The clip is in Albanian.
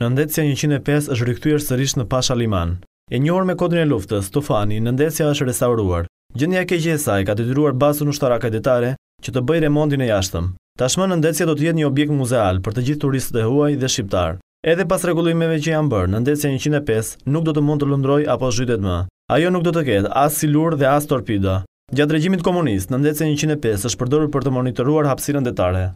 në ndecja 105 është rikëtujër sërish në Pasha Liman. E njohër me kodin e luftës, Tofani, në ndecja është resauruar. Gjëndja ke gjesa ka të dyruar basu në shtaraka detare që të bëjë remontin e jashtëm. Tashmë në ndecja do të jetë një objekt muzeal për të gjithë turistë e huaj dhe shqiptar. Edhe pas regullimeve që janë bërë, në ndecja 105 nuk do të mund të lundroj apo zhytet më. Ajo nuk do të ketë as silur dhe as torpida. Gjatë regjimit komunist, në ndecja 105 është përdorur për të monitoruar hapësirën detare.